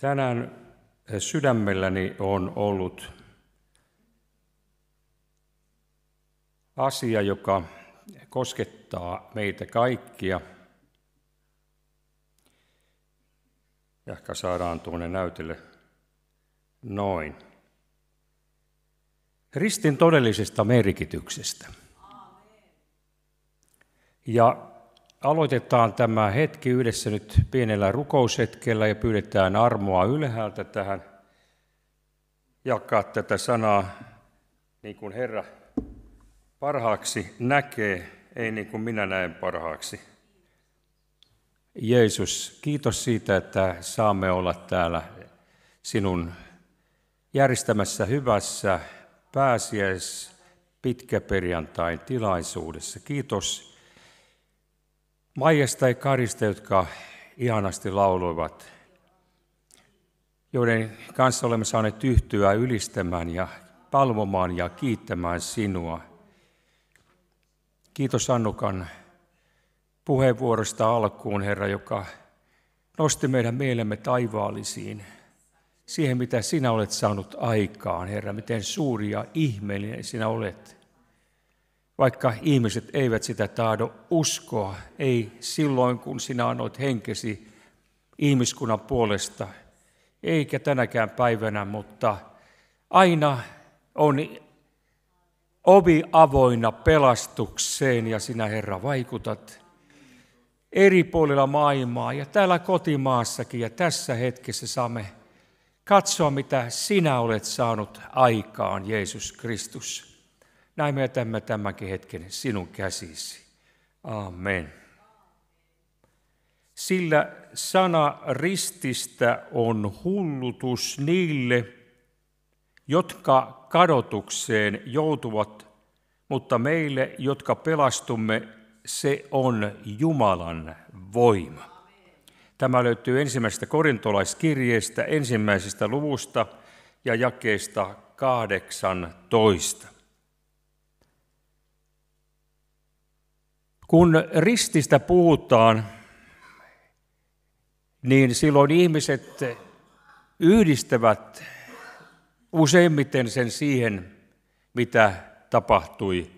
Tänään eh, sydämelläni on ollut asia, joka koskettaa meitä kaikkia. Ehkä saadaan tuonne näytölle noin. Ristin todellisesta merkityksestä. Ja Aloitetaan tämä hetki yhdessä nyt pienellä rukoushetkellä ja pyydetään armoa ylhäältä tähän jakaa tätä sanaa niin kuin Herra parhaaksi näkee, ei niin kuin minä näen parhaaksi. Jeesus, kiitos siitä, että saamme olla täällä sinun järjestämässä hyvässä pääsiäis pitkäperjantain tilaisuudessa. Kiitos Maijasta ja Karista, jotka ihanasti lauloivat, joiden kanssa olemme saaneet yhtyä ylistämään ja palvomaan ja kiittämään sinua. Kiitos Annukan puheenvuorosta alkuun, Herra, joka nosti meidän mielemme taivaallisiin, siihen mitä sinä olet saanut aikaan, Herra, miten suuri ja ihmeellinen sinä olet vaikka ihmiset eivät sitä tahdo uskoa, ei silloin kun sinä annoit henkesi ihmiskunnan puolesta, eikä tänäkään päivänä, mutta aina on ovi avoinna pelastukseen ja sinä Herra vaikutat eri puolilla maailmaa ja täällä kotimaassakin ja tässä hetkessä saamme katsoa, mitä sinä olet saanut aikaan, Jeesus Kristus. Näin me jätämme tämänkin hetken sinun käsisi. Amen. Sillä sana rististä on hullutus niille, jotka kadotukseen joutuvat, mutta meille, jotka pelastumme, se on Jumalan voima. Tämä löytyy ensimmäisestä korintolaiskirjeestä, ensimmäisestä luvusta ja jakeesta 18. Kun rististä puhutaan, niin silloin ihmiset yhdistävät useimmiten sen siihen, mitä tapahtui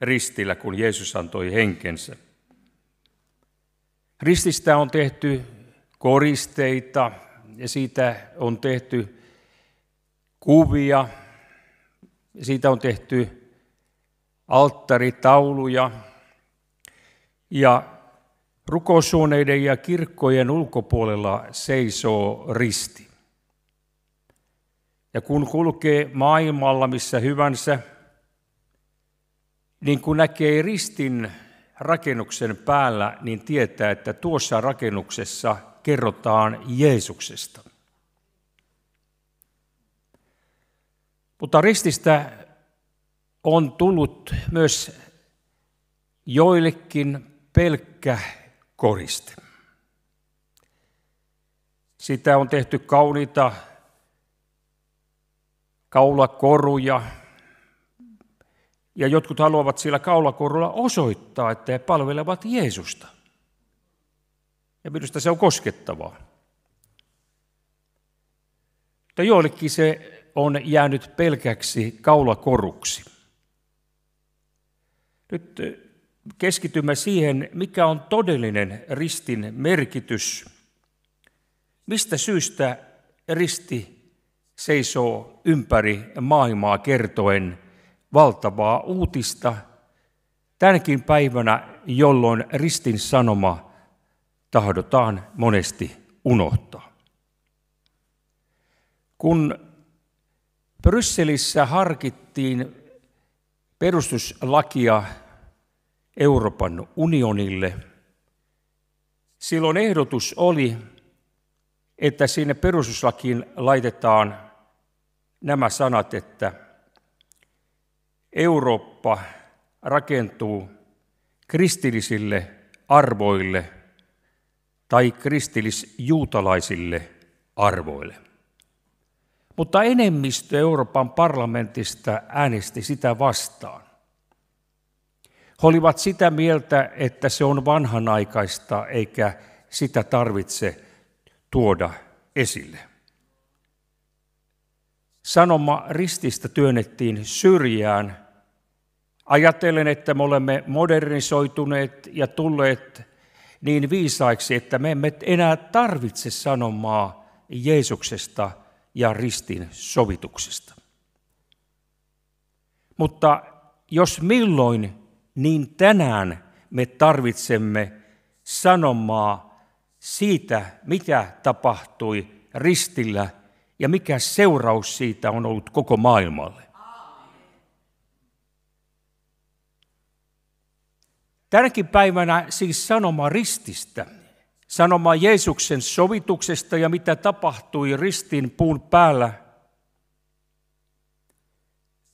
ristillä, kun Jeesus antoi henkensä. Rististä on tehty koristeita ja siitä on tehty kuvia, siitä on tehty alttaritauluja, ja rukoushuoneiden ja kirkkojen ulkopuolella seisoo risti. Ja kun kulkee maailmalla missä hyvänsä, niin kun näkee ristin rakennuksen päällä, niin tietää, että tuossa rakennuksessa kerrotaan Jeesuksesta. Mutta rististä on tullut myös joillekin pelkkä koriste. Sitä on tehty kauniita kaulakoruja, ja jotkut haluavat sillä kaulakorulla osoittaa, että he palvelevat Jeesusta. Ja minusta se on koskettavaa. Mutta joillekin se on jäänyt pelkäksi kaulakoruksi. Nyt keskitymme siihen, mikä on todellinen ristin merkitys. Mistä syystä risti seisoo ympäri maailmaa kertoen valtavaa uutista tänäkin päivänä, jolloin ristin sanoma tahdotaan monesti unohtaa. Kun Brysselissä harkittiin perustuslakia Euroopan unionille. Silloin ehdotus oli, että sinne perustuslakiin laitetaan nämä sanat, että Eurooppa rakentuu kristillisille arvoille tai kristillisjuutalaisille arvoille. Mutta enemmistö Euroopan parlamentista äänesti sitä vastaan. He olivat sitä mieltä, että se on vanhanaikaista eikä sitä tarvitse tuoda esille. Sanoma rististä työnnettiin syrjään. Ajatellen, että me olemme modernisoituneet ja tulleet niin viisaiksi, että me emme enää tarvitse sanomaa Jeesuksesta ja ristin sovituksesta. Mutta jos milloin niin tänään me tarvitsemme sanomaa siitä, mitä tapahtui ristillä ja mikä seuraus siitä on ollut koko maailmalle. Tänäkin päivänä siis sanoma rististä, sanoma Jeesuksen sovituksesta ja mitä tapahtui ristin puun päällä,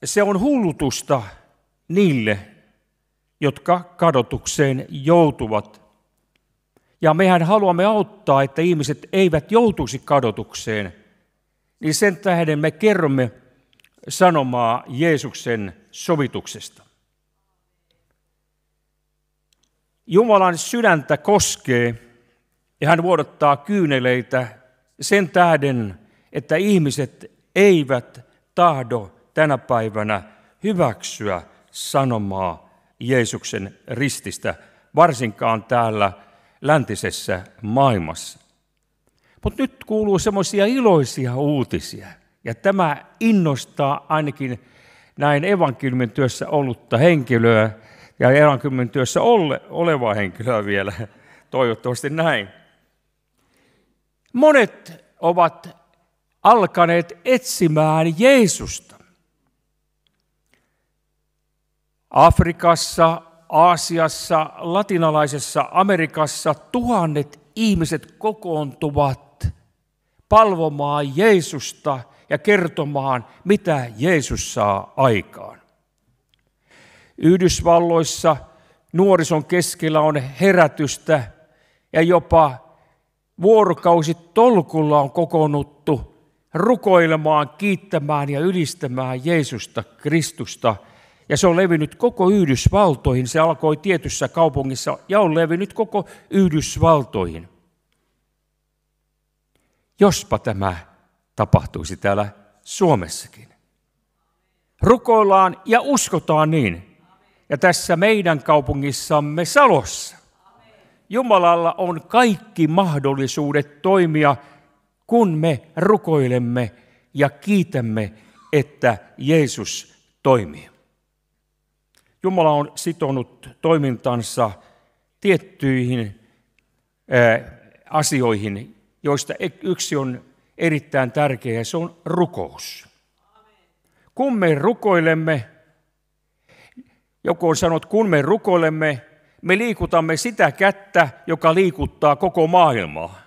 se on hullutusta niille, jotka kadotukseen joutuvat. Ja mehän haluamme auttaa, että ihmiset eivät joutuisi kadotukseen. Niin sen tähden me kerromme sanomaa Jeesuksen sovituksesta. Jumalan sydäntä koskee ja hän vuodattaa kyyneleitä sen tähden, että ihmiset eivät tahdo tänä päivänä hyväksyä sanomaa Jeesuksen rististä, varsinkaan täällä läntisessä maailmassa. Mutta nyt kuuluu semmoisia iloisia uutisia, ja tämä innostaa ainakin näin evankeliumin työssä ollutta henkilöä, ja evankeliumin työssä ole, olevaa henkilöä vielä, toivottavasti näin. Monet ovat alkaneet etsimään Jeesusta. Afrikassa, Aasiassa, latinalaisessa Amerikassa tuhannet ihmiset kokoontuvat palvomaan Jeesusta ja kertomaan, mitä Jeesus saa aikaan. Yhdysvalloissa nuorison keskellä on herätystä ja jopa vuorokausit tolkulla on kokoonnuttu rukoilemaan, kiittämään ja ylistämään Jeesusta Kristusta – ja se on levinnyt koko Yhdysvaltoihin. Se alkoi tietyssä kaupungissa ja on levinnyt koko Yhdysvaltoihin. Jospa tämä tapahtuisi täällä Suomessakin. Rukoillaan ja uskotaan niin. Ja tässä meidän kaupungissamme Salossa. Jumalalla on kaikki mahdollisuudet toimia, kun me rukoilemme ja kiitämme, että Jeesus toimii. Jumala on sitonut toimintansa tiettyihin asioihin, joista e-, yksi on erittäin tärkeä ja se on rukous. Kun me rukoilemme, joku on sanonut, kun me rukoilemme, me liikutamme sitä kättä, joka liikuttaa koko maailmaa.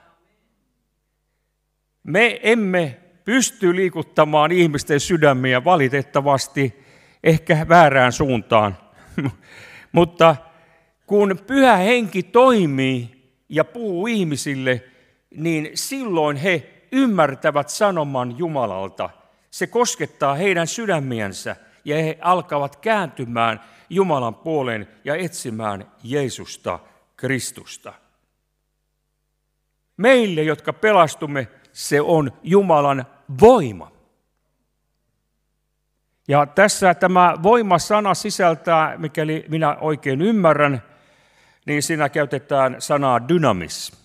Me emme pysty liikuttamaan ihmisten sydämiä valitettavasti, ehkä väärään suuntaan. Mutta kun pyhä henki toimii ja puhuu ihmisille, niin silloin he ymmärtävät sanoman Jumalalta. Se koskettaa heidän sydämiensä ja he alkavat kääntymään Jumalan puoleen ja etsimään Jeesusta Kristusta. Meille, jotka pelastumme, se on Jumalan voima. Ja tässä tämä voimasana sisältää, mikäli minä oikein ymmärrän, niin siinä käytetään sanaa dynamis.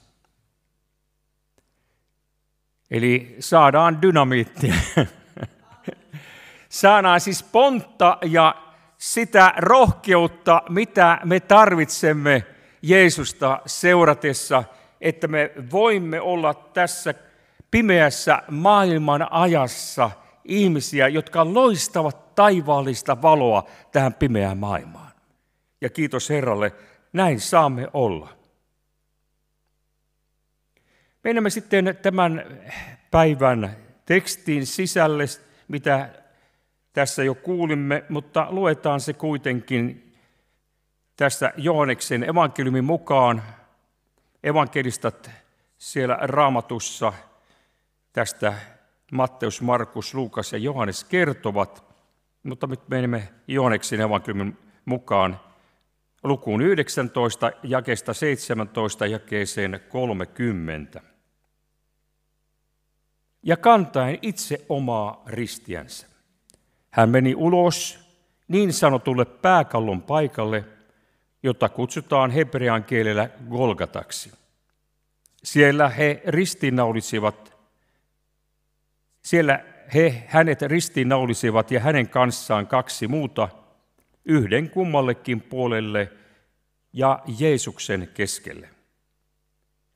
Eli saadaan dynamiittia. saadaan siis pontta ja sitä rohkeutta, mitä me tarvitsemme Jeesusta seuratessa, että me voimme olla tässä pimeässä maailman ajassa – ihmisiä, jotka loistavat taivaallista valoa tähän pimeään maailmaan. Ja kiitos Herralle, näin saamme olla. Menemme sitten tämän päivän tekstin sisälle, mitä tässä jo kuulimme, mutta luetaan se kuitenkin tästä Johanneksen evankeliumin mukaan. Evankelistat siellä raamatussa tästä Matteus, Markus, Luukas ja Johannes kertovat, mutta nyt menemme Johanneksen evankeliumin mukaan lukuun 19, jakeesta 17, jakeeseen 30. Ja kantaen itse omaa ristiänsä. Hän meni ulos niin sanotulle pääkallon paikalle, jota kutsutaan hebrean kielellä Golgataksi. Siellä he ristiinnaulitsivat siellä he hänet ristiinnaulisivat ja hänen kanssaan kaksi muuta, yhden kummallekin puolelle ja Jeesuksen keskelle.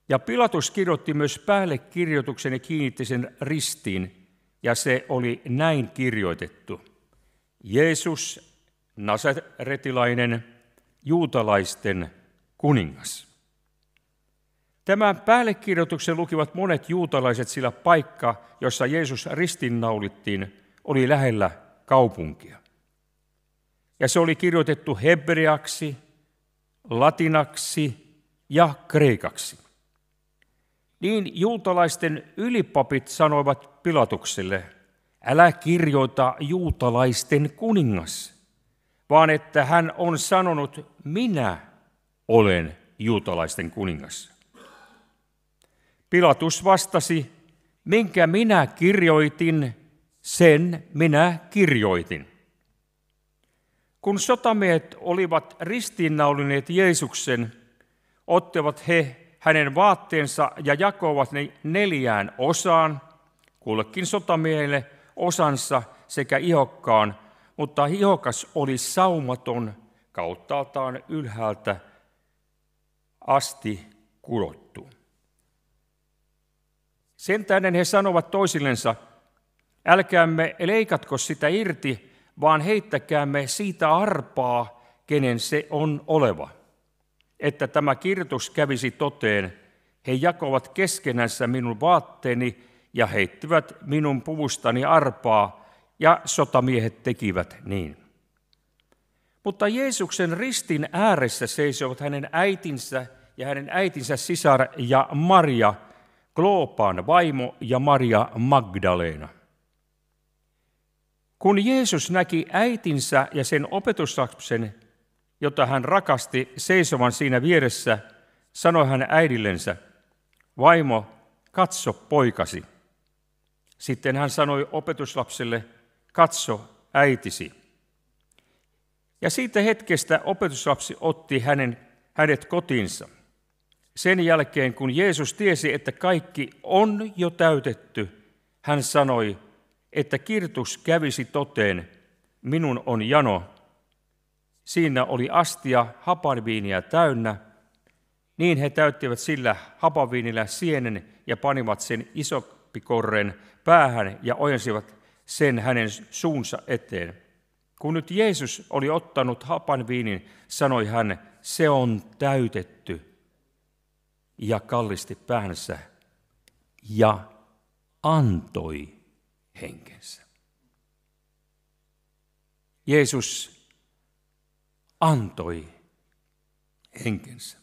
Ja Pilatus kirjoitti myös päälle kirjoituksen ja kiinnitti sen ristiin, ja se oli näin kirjoitettu. Jeesus, Nasaretilainen, juutalaisten kuningas. Tämän päällekirjoituksen lukivat monet juutalaiset, sillä paikka, jossa Jeesus ristinnaulittiin, oli lähellä kaupunkia. Ja se oli kirjoitettu hebreaksi, latinaksi ja kreikaksi. Niin juutalaisten ylipapit sanoivat Pilatukselle, älä kirjoita juutalaisten kuningas, vaan että hän on sanonut, minä olen juutalaisten kuningas. Pilatus vastasi, minkä minä kirjoitin, sen minä kirjoitin. Kun sotamiehet olivat ristiinnaulineet Jeesuksen, ottivat he hänen vaatteensa ja jakoivat ne neljään osaan, kullekin sotamiehelle osansa sekä ihokkaan, mutta ihokas oli saumaton kauttaaltaan ylhäältä asti kurottu. Sen tähden he sanovat toisillensa, älkäämme leikatko sitä irti, vaan heittäkäämme siitä arpaa, kenen se on oleva. Että tämä kirjoitus kävisi toteen, he jakovat keskenänsä minun vaatteeni ja heittivät minun puvustani arpaa, ja sotamiehet tekivät niin. Mutta Jeesuksen ristin ääressä seisovat hänen äitinsä ja hänen äitinsä sisar ja Maria – Kloopan vaimo ja Maria Magdalena. Kun Jeesus näki äitinsä ja sen opetuslapsen, jota hän rakasti seisovan siinä vieressä, sanoi hän äidillensä, vaimo, katso poikasi. Sitten hän sanoi opetuslapselle, katso äitisi. Ja siitä hetkestä opetuslapsi otti hänen, hänet kotiinsa. Sen jälkeen, kun Jeesus tiesi, että kaikki on jo täytetty, hän sanoi, että kirtus kävisi toteen, minun on jano. Siinä oli astia hapanviiniä täynnä, niin he täyttivät sillä hapaviinillä sienen ja panivat sen isoppikorren päähän ja ojensivat sen hänen suunsa eteen. Kun nyt Jeesus oli ottanut hapanviinin, sanoi hän, se on täytetty ja kallisti päänsä ja antoi henkensä. Jeesus antoi henkensä.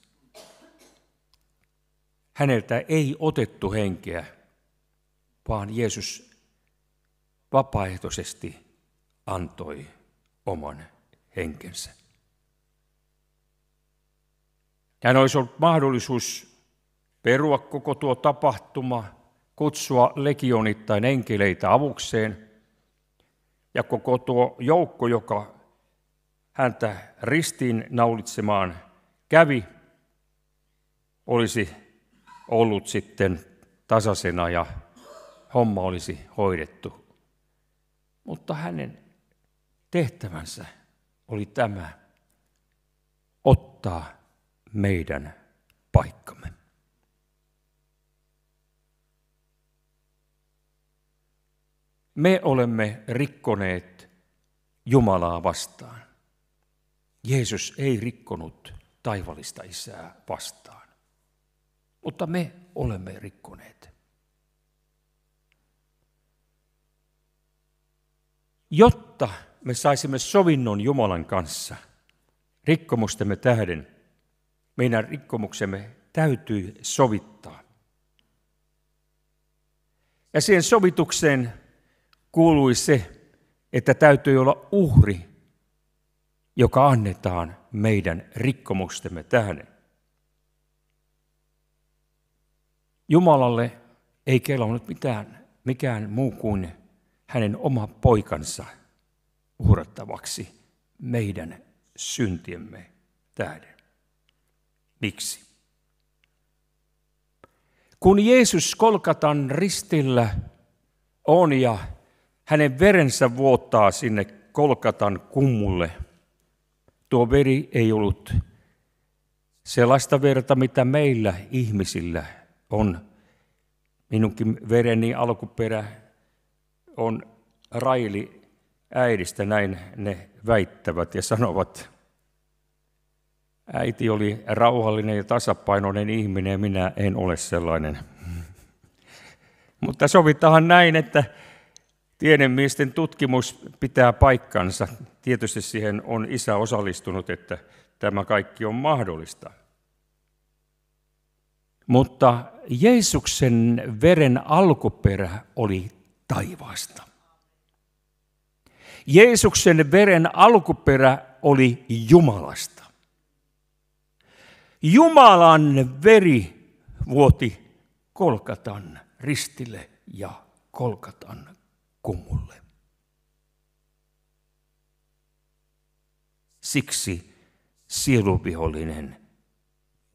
Häneltä ei otettu henkeä, vaan Jeesus vapaaehtoisesti antoi oman henkensä. Hän olisi ollut mahdollisuus perua koko tuo tapahtuma, kutsua legionittain enkeleitä avukseen ja koko tuo joukko, joka häntä ristiin naulitsemaan kävi, olisi ollut sitten tasasena ja homma olisi hoidettu. Mutta hänen tehtävänsä oli tämä, ottaa meidän paikkamme. me olemme rikkoneet Jumalaa vastaan. Jeesus ei rikkonut taivallista isää vastaan, mutta me olemme rikkoneet. Jotta me saisimme sovinnon Jumalan kanssa rikkomustemme tähden, meidän rikkomuksemme täytyy sovittaa. Ja siihen sovitukseen kuului se, että täytyy olla uhri, joka annetaan meidän rikkomustemme tähden. Jumalalle ei kelvannut mitään, mikään muu kuin hänen oma poikansa uhrattavaksi meidän syntiemme tähden. Miksi? Kun Jeesus Kolkatan ristillä on ja hänen verensä vuottaa sinne Kolkatan kummulle. Tuo veri ei ollut sellaista verta, mitä meillä ihmisillä on. Minunkin vereni alkuperä on raili äidistä, näin ne väittävät ja sanovat. Äiti oli rauhallinen ja tasapainoinen ihminen ja minä en ole sellainen. Mutta sovitaan näin, että Tiedemiesten tutkimus pitää paikkansa. Tietysti siihen on isä osallistunut, että tämä kaikki on mahdollista. Mutta Jeesuksen veren alkuperä oli taivaasta. Jeesuksen veren alkuperä oli Jumalasta. Jumalan veri vuoti Kolkatan ristille ja Kolkatan kummulle. Siksi sielupihollinen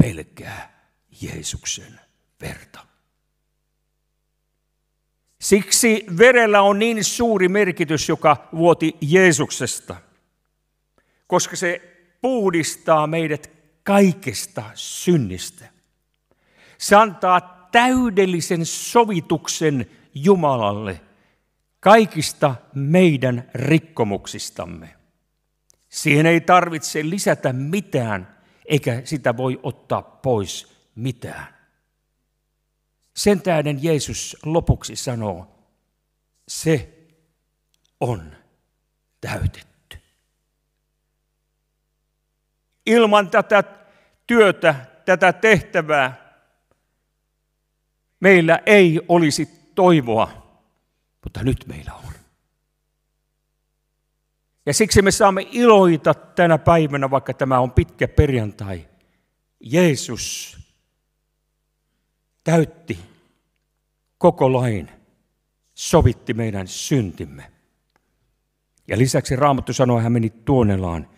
pelkää Jeesuksen verta. Siksi verellä on niin suuri merkitys, joka vuoti Jeesuksesta, koska se puhdistaa meidät kaikesta synnistä. Se antaa täydellisen sovituksen Jumalalle – kaikista meidän rikkomuksistamme. Siihen ei tarvitse lisätä mitään, eikä sitä voi ottaa pois mitään. Sen tähden Jeesus lopuksi sanoo, se on täytetty. Ilman tätä työtä, tätä tehtävää, meillä ei olisi toivoa mutta nyt meillä on. Ja siksi me saamme iloita tänä päivänä, vaikka tämä on pitkä perjantai. Jeesus täytti koko lain, sovitti meidän syntimme. Ja lisäksi Raamattu sanoi, hän meni tuonelaan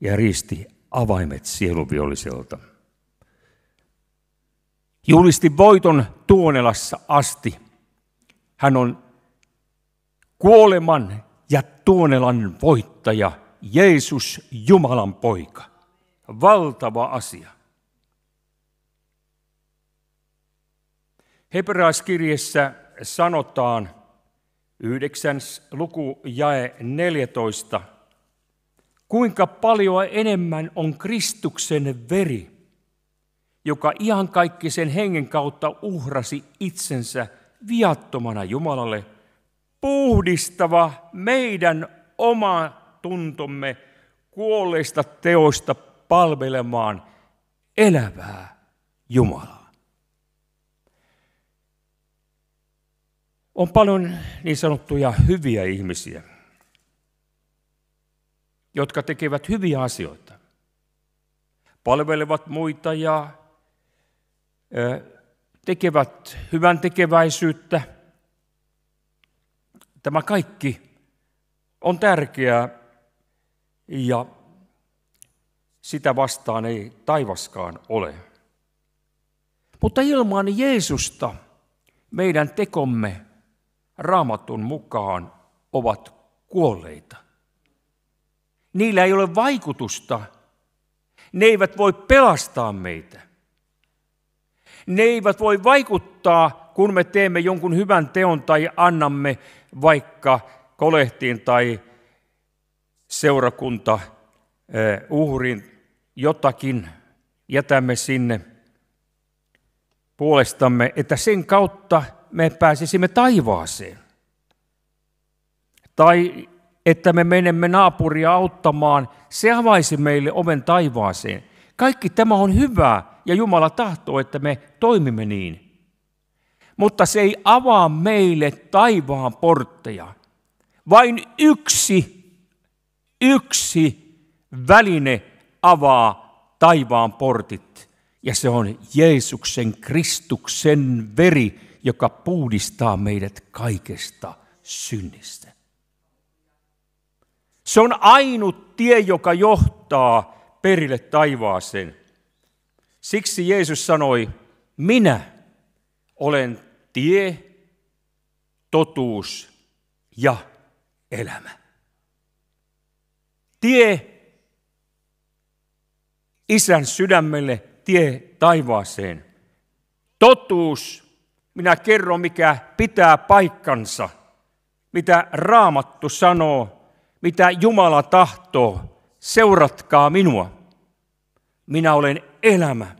ja riisti avaimet sieluviolliselta. Julisti voiton tuonelassa asti. Hän on kuoleman ja tuonelan voittaja, Jeesus Jumalan poika. Valtava asia. Hebraiskirjassa sanotaan 9. luku jae 14. Kuinka paljon enemmän on Kristuksen veri, joka ihan sen hengen kautta uhrasi itsensä viattomana Jumalalle – puhdistava meidän oma tuntomme kuolleista teoista palvelemaan elävää Jumalaa. On paljon niin sanottuja hyviä ihmisiä, jotka tekevät hyviä asioita. Palvelevat muita ja tekevät hyvän tekeväisyyttä – Tämä kaikki on tärkeää ja sitä vastaan ei taivaskaan ole. Mutta ilman Jeesusta meidän tekomme raamatun mukaan ovat kuolleita. Niillä ei ole vaikutusta. Ne eivät voi pelastaa meitä. Ne eivät voi vaikuttaa, kun me teemme jonkun hyvän teon tai annamme vaikka kolehtiin tai seurakunta eh, uhrin jotakin, jätämme sinne puolestamme, että sen kautta me pääsisimme taivaaseen. Tai että me menemme naapuria auttamaan, se avaisi meille oven taivaaseen. Kaikki tämä on hyvää ja Jumala tahtoo, että me toimimme niin mutta se ei avaa meille taivaan portteja. Vain yksi, yksi väline avaa taivaan portit, ja se on Jeesuksen Kristuksen veri, joka puhdistaa meidät kaikesta synnistä. Se on ainut tie, joka johtaa perille taivaaseen. Siksi Jeesus sanoi, minä olen tie, totuus ja elämä. Tie isän sydämelle, tie taivaaseen. Totuus, minä kerron mikä pitää paikkansa, mitä raamattu sanoo, mitä Jumala tahtoo, seuratkaa minua. Minä olen elämä.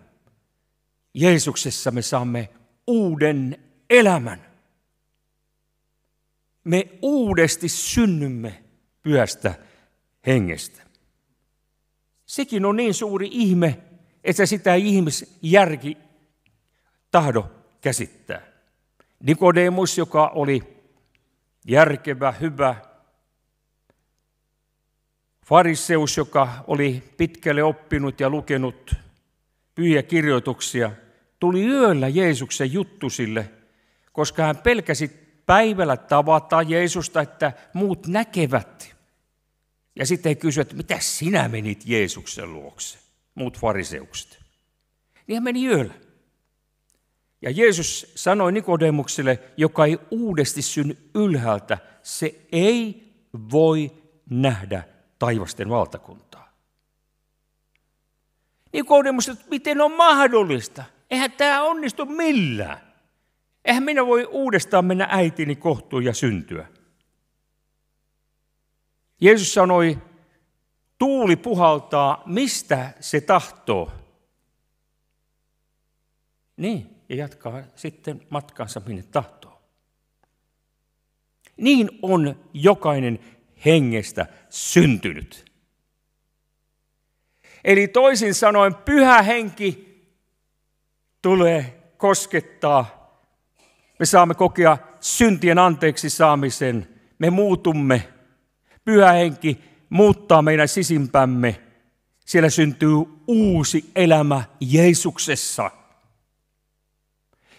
Jeesuksessa me saamme uuden elämän. Me uudesti synnymme pyhästä hengestä. Sekin on niin suuri ihme, että sitä ihmisjärki tahdo käsittää. Nikodemus, joka oli järkevä, hyvä, fariseus, joka oli pitkälle oppinut ja lukenut pyhiä kirjoituksia – tuli yöllä Jeesuksen juttu sille, koska hän pelkäsi päivällä tavata Jeesusta, että muut näkevät. Ja sitten he kysyivät, että mitä sinä menit Jeesuksen luokse, muut fariseukset. Niin hän meni yöllä. Ja Jeesus sanoi Nikodemukselle, joka ei uudesti synny ylhäältä, se ei voi nähdä taivasten valtakuntaa. Nikodemus, että miten on mahdollista? Eihän tämä onnistu millään. Eihän minä voi uudestaan mennä äitini kohtuun ja syntyä. Jeesus sanoi, tuuli puhaltaa, mistä se tahtoo. Niin, ja jatkaa sitten matkaansa minne tahtoo. Niin on jokainen hengestä syntynyt. Eli toisin sanoen pyhä henki tulee koskettaa. Me saamme kokea syntien anteeksi saamisen. Me muutumme. Pyhä henki muuttaa meidän sisimpämme. Siellä syntyy uusi elämä Jeesuksessa.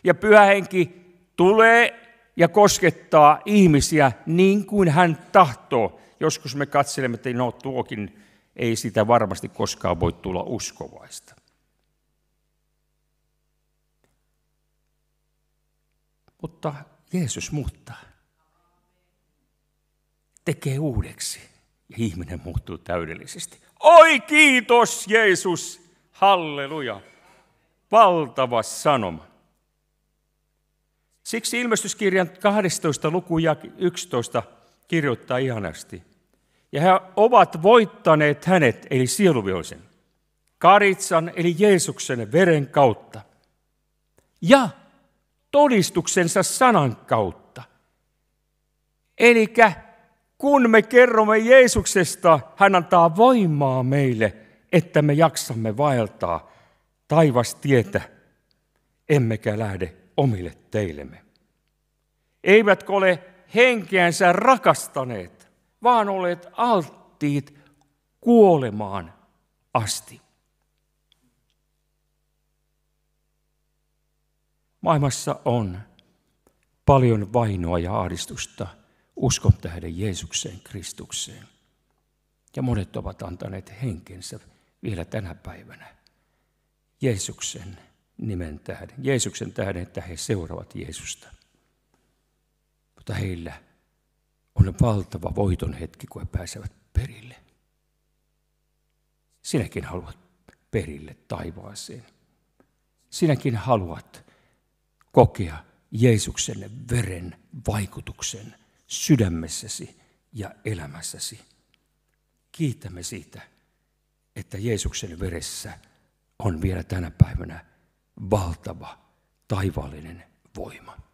Ja pyhä henki tulee ja koskettaa ihmisiä niin kuin hän tahtoo. Joskus me katselemme, että no tuokin ei sitä varmasti koskaan voi tulla uskovaista. mutta Jeesus muuttaa. Tekee uudeksi ja ihminen muuttuu täydellisesti. Oi kiitos Jeesus, halleluja. Valtava sanoma. Siksi ilmestyskirjan 12 luku ja 11 kirjoittaa ihanasti. Ja he ovat voittaneet hänet, eli sieluvioisen, karitsan, eli Jeesuksen veren kautta. Ja todistuksensa sanan kautta. Eli kun me kerromme Jeesuksesta, hän antaa voimaa meille, että me jaksamme vaeltaa taivastietä, emmekä lähde omille teillemme. Eivätkö ole henkeänsä rakastaneet, vaan olet alttiit kuolemaan asti. Maailmassa on paljon vainoa ja ahdistusta uskon tähden Jeesukseen Kristukseen. Ja monet ovat antaneet henkensä vielä tänä päivänä Jeesuksen nimen tähden, Jeesuksen tähden, että he seuraavat Jeesusta. Mutta heillä on valtava voiton hetki, kun he pääsevät perille. Sinäkin haluat perille taivaaseen. Sinäkin haluat kokea Jeesuksen veren vaikutuksen sydämessäsi ja elämässäsi. Kiitämme siitä, että Jeesuksen veressä on vielä tänä päivänä valtava taivaallinen voima.